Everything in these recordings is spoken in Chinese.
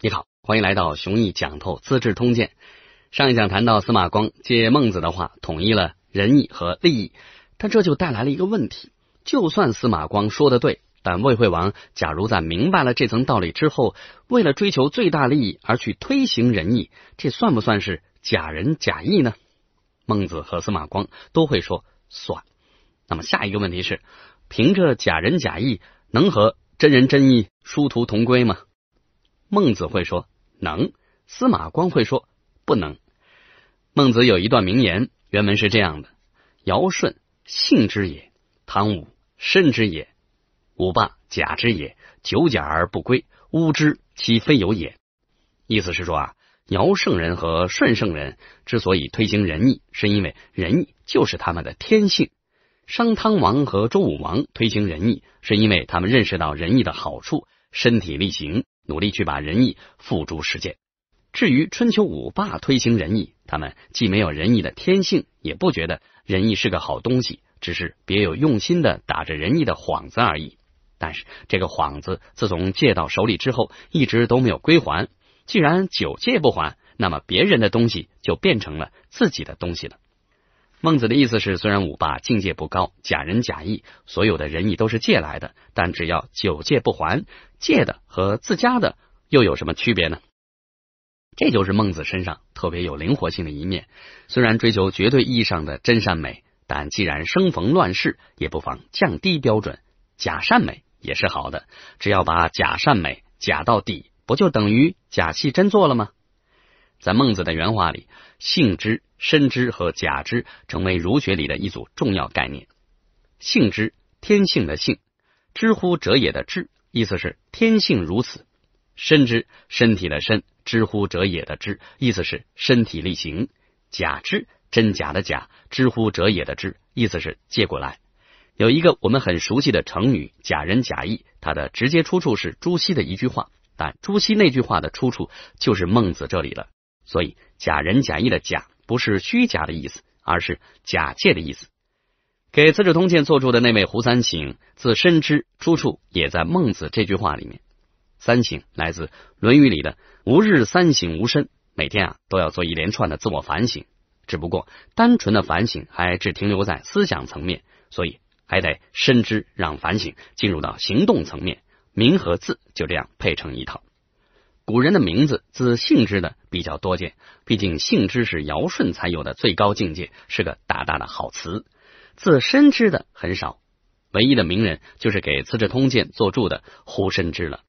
你好，欢迎来到熊毅讲透《资治通鉴》。上一讲谈到司马光借孟子的话，统一了仁义和利益，但这就带来了一个问题：就算司马光说的对，但魏惠王假如在明白了这层道理之后，为了追求最大利益而去推行仁义，这算不算是假仁假义呢？孟子和司马光都会说算。那么下一个问题是：凭着假仁假义，能和？真人真意，殊途同归吗？孟子会说能，司马光会说不能。孟子有一段名言，原文是这样的：“尧舜信之也，汤武慎之也，五霸假之也。久假而不归，吾之其非有也。”意思是说啊，尧圣人和舜圣人之所以推行仁义，是因为仁义就是他们的天性。商汤王和周武王推行仁义，是因为他们认识到仁义的好处，身体力行，努力去把仁义付诸实践。至于春秋五霸推行仁义，他们既没有仁义的天性，也不觉得仁义是个好东西，只是别有用心的打着仁义的幌子而已。但是这个幌子自从借到手里之后，一直都没有归还。既然久借不还，那么别人的东西就变成了自己的东西了。孟子的意思是，虽然五霸境界不高，假仁假义，所有的仁义都是借来的，但只要久借不还，借的和自家的又有什么区别呢？这就是孟子身上特别有灵活性的一面。虽然追求绝对意义上的真善美，但既然生逢乱世，也不妨降低标准，假善美也是好的。只要把假善美假到底，不就等于假戏真做了吗？在孟子的原话里，“性之”“身知”和“假知”成为儒学里的一组重要概念。“性之”天性的“性”，“知乎者也”的“知”，意思是天性如此；“身知”身体的“身；知乎者也”的“知”，意思是身体力行；“假知”真假的“假”，“知乎者也”的“知”，意思是借过来。有一个我们很熟悉的成语“假仁假义”，它的直接出处是朱熹的一句话，但朱熹那句话的出处就是孟子这里了。所以，假仁假义的“假”不是虚假的意思，而是假借的意思。给《资治通鉴》作注的那位胡三省自深知出处，也在《孟子》这句话里面。三省来自《论语》里的“吾日三省吾身”，每天啊都要做一连串的自我反省。只不过单纯的反省还只停留在思想层面，所以还得深知让反省进入到行动层面。名和字就这样配成一套。古人的名字，自姓之的比较多见，毕竟姓之是尧舜才有的最高境界，是个大大的好词。自深知的很少，唯一的名人就是给《资治通鉴》做注的胡深知了。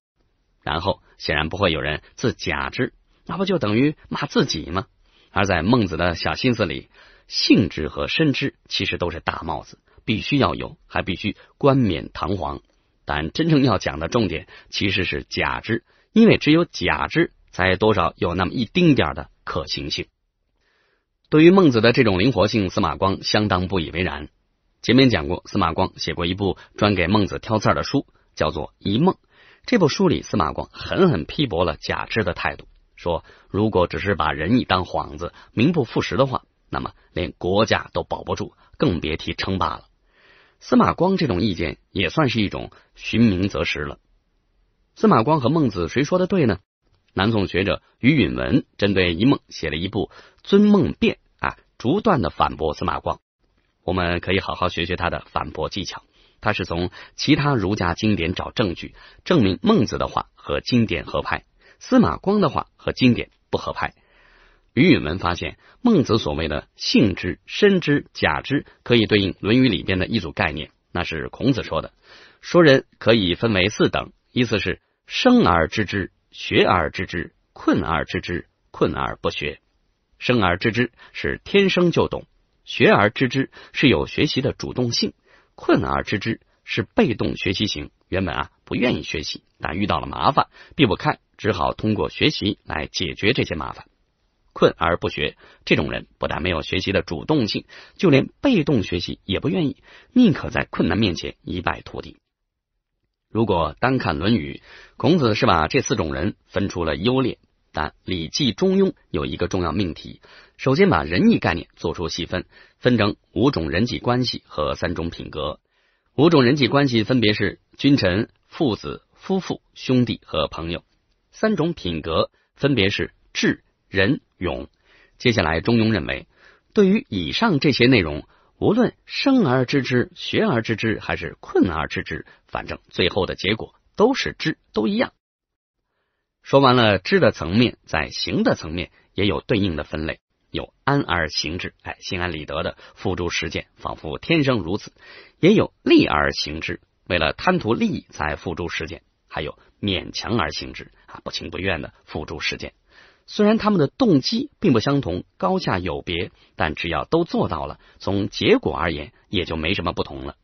然后显然不会有人自假之，那不就等于骂自己吗？而在孟子的小心思里，姓之和深知其实都是大帽子，必须要有，还必须冠冕堂皇。但真正要讲的重点其实是假之。因为只有假知才多少有那么一丁点的可行性。对于孟子的这种灵活性，司马光相当不以为然。前面讲过，司马光写过一部专给孟子挑刺的书，叫做《一梦》。这部书里，司马光狠狠批驳了假肢的态度，说如果只是把仁义当幌子，名不副实的话，那么连国家都保不住，更别提称霸了。司马光这种意见也算是一种寻名择实了。司马光和孟子谁说的对呢？南宋学者余允文针对一梦写了一部《尊孟辩啊，逐段的反驳司马光。我们可以好好学学他的反驳技巧。他是从其他儒家经典找证据，证明孟子的话和经典合拍，司马光的话和经典不合拍。余允文发现，孟子所谓的“性之、身之、假之”可以对应《论语》里边的一组概念，那是孔子说的，说人可以分为四等，意思是。生而知之，学而知之，困而知之，困而不学。生而知之是天生就懂，学而知之是有学习的主动性，困而知之是被动学习型。原本啊不愿意学习，但遇到了麻烦避不开，只好通过学习来解决这些麻烦。困而不学，这种人不但没有学习的主动性，就连被动学习也不愿意，宁可在困难面前一败涂地。如果单看《论语》，孔子是把这四种人分出了优劣。但《礼记·中庸》有一个重要命题，首先把仁义概念做出细分，分成五种人际关系和三种品格。五种人际关系分别是君臣、父子、夫妇、兄弟和朋友。三种品格分别是智、仁、勇。接下来，中庸认为，对于以上这些内容。无论生而知之、学而知之，还是困而知之，反正最后的结果都是知，都一样。说完了知的层面，在行的层面也有对应的分类，有安而行之，哎，心安理得的付诸实践，仿佛天生如此；也有利而行之，为了贪图利益才付诸实践；还有勉强而行之，啊，不情不愿的付诸实践。虽然他们的动机并不相同，高下有别，但只要都做到了，从结果而言也就没什么不同了。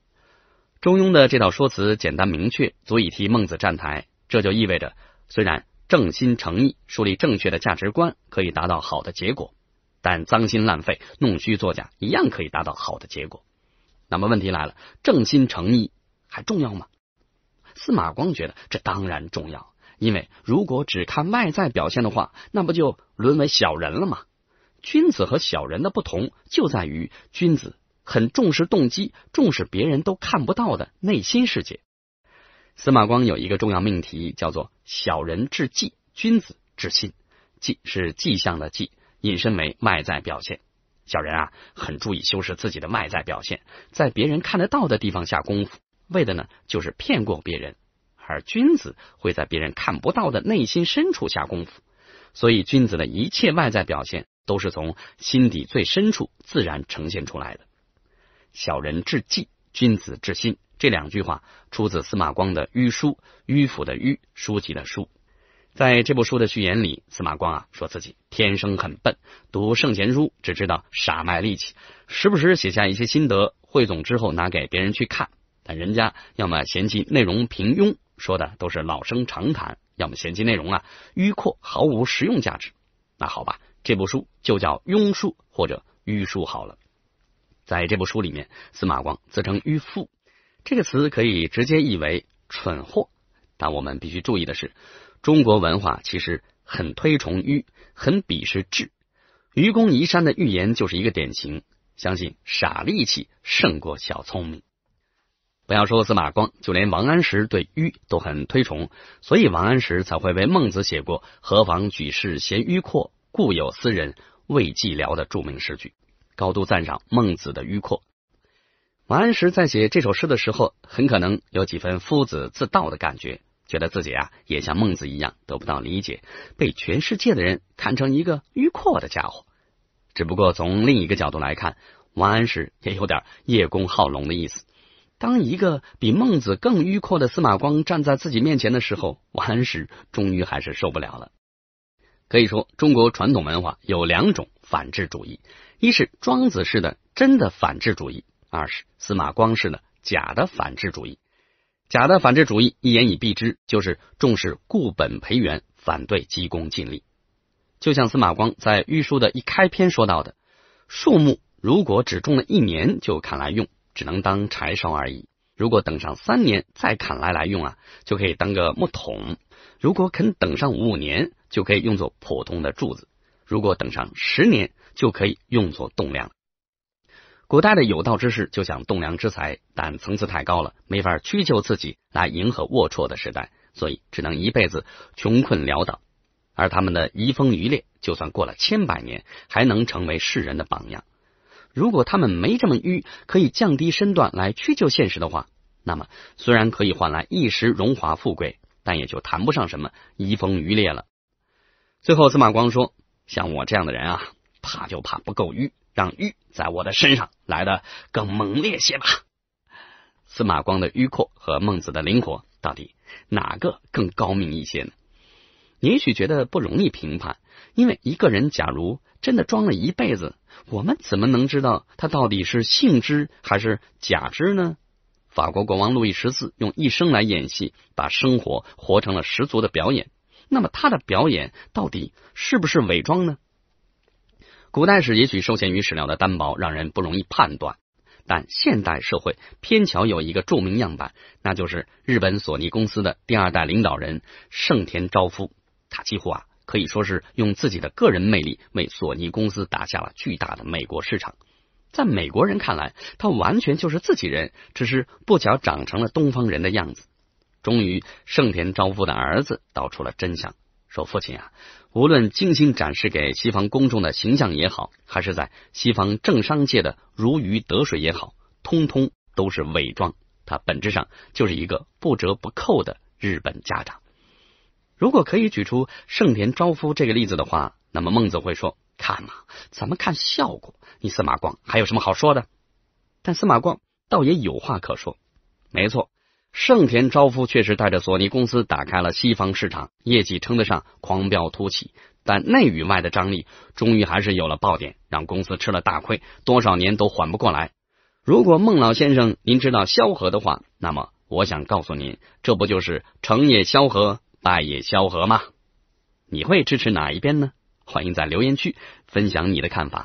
中庸的这道说辞简单明确，足以替孟子站台。这就意味着，虽然正心诚意、树立正确的价值观可以达到好的结果，但脏心烂肺、弄虚作假一样可以达到好的结果。那么问题来了，正心诚意还重要吗？司马光觉得这当然重要。因为如果只看外在表现的话，那不就沦为小人了吗？君子和小人的不同就在于，君子很重视动机，重视别人都看不到的内心世界。司马光有一个重要命题，叫做“小人至计，君子至心”。计是迹象的迹，引申为外在表现。小人啊，很注意修饰自己的外在表现，在别人看得到的地方下功夫，为的呢，就是骗过别人。而君子会在别人看不到的内心深处下功夫，所以君子的一切外在表现都是从心底最深处自然呈现出来的。小人至计，君子至心，这两句话出自司马光的《迂书》，迂腐的迂，书籍的书。在这部书的序言里，司马光啊说自己天生很笨，读圣贤书只知道傻卖力气，时不时写下一些心得，汇总之后拿给别人去看，但人家要么嫌弃内容平庸。说的都是老生常谈，要么嫌弃内容啊，迂阔，毫无实用价值。那好吧，这部书就叫《庸书》或者《迂书》好了。在这部书里面，司马光自称“迂夫”，这个词可以直接译为“蠢货”。但我们必须注意的是，中国文化其实很推崇迂，很鄙视智。愚公移山的预言就是一个典型，相信傻力气胜过小聪明。不要说司马光，就连王安石对迂都很推崇，所以王安石才会为孟子写过“何妨举世嫌迂阔，故有斯人未寂寥”的著名诗句，高度赞赏孟子的迂阔。王安石在写这首诗的时候，很可能有几分夫子自道的感觉，觉得自己啊也像孟子一样得不到理解，被全世界的人看成一个迂阔的家伙。只不过从另一个角度来看，王安石也有点叶公好龙的意思。当一个比孟子更迂阔的司马光站在自己面前的时候，王安石终于还是受不了了。可以说，中国传统文化有两种反制主义：一是庄子式的真的反制主义，二是司马光式的假的反制主义。假的反制主义，一言以蔽之，就是重视固本培元，反对急功近利。就像司马光在《玉书》的一开篇说到的：“树木如果只种了一年就砍来用。”只能当柴烧而已。如果等上三年再砍来来用啊，就可以当个木桶；如果肯等上五年，就可以用作普通的柱子；如果等上十年，就可以用作栋梁。古代的有道之士就想栋梁之才，但层次太高了，没法屈就自己来迎合龌龊的时代，所以只能一辈子穷困潦倒。而他们的遗风余烈，就算过了千百年，还能成为世人的榜样。如果他们没这么迂，可以降低身段来屈就现实的话，那么虽然可以换来一时荣华富贵，但也就谈不上什么遗风渔猎了。最后，司马光说：“像我这样的人啊，怕就怕不够迂，让迂在我的身上来的更猛烈些吧。”司马光的迂阔和孟子的灵活，到底哪个更高明一些呢？你也许觉得不容易评判，因为一个人假如真的装了一辈子。我们怎么能知道他到底是性知还是假知呢？法国国王路易十四用一生来演戏，把生活活成了十足的表演。那么他的表演到底是不是伪装呢？古代史也许受限于史料的单薄，让人不容易判断。但现代社会偏巧有一个著名样板，那就是日本索尼公司的第二代领导人盛田昭夫，他几乎啊。可以说是用自己的个人魅力为索尼公司打下了巨大的美国市场。在美国人看来，他完全就是自己人，只是不巧长成了东方人的样子。终于，盛田昭夫的儿子道出了真相，说：“父亲啊，无论精心展示给西方公众的形象也好，还是在西方政商界的如鱼得水也好，通通都是伪装。他本质上就是一个不折不扣的日本家长。”如果可以举出盛田昭夫这个例子的话，那么孟子会说：“看嘛，咱们看效果。”你司马光还有什么好说的？但司马光倒也有话可说。没错，盛田昭夫确实带着索尼公司打开了西方市场，业绩称得上狂飙突起。但内与外的张力终于还是有了爆点，让公司吃了大亏，多少年都缓不过来。如果孟老先生您知道萧何的话，那么我想告诉您，这不就是成也萧何？败也萧何吗？你会支持哪一边呢？欢迎在留言区分享你的看法。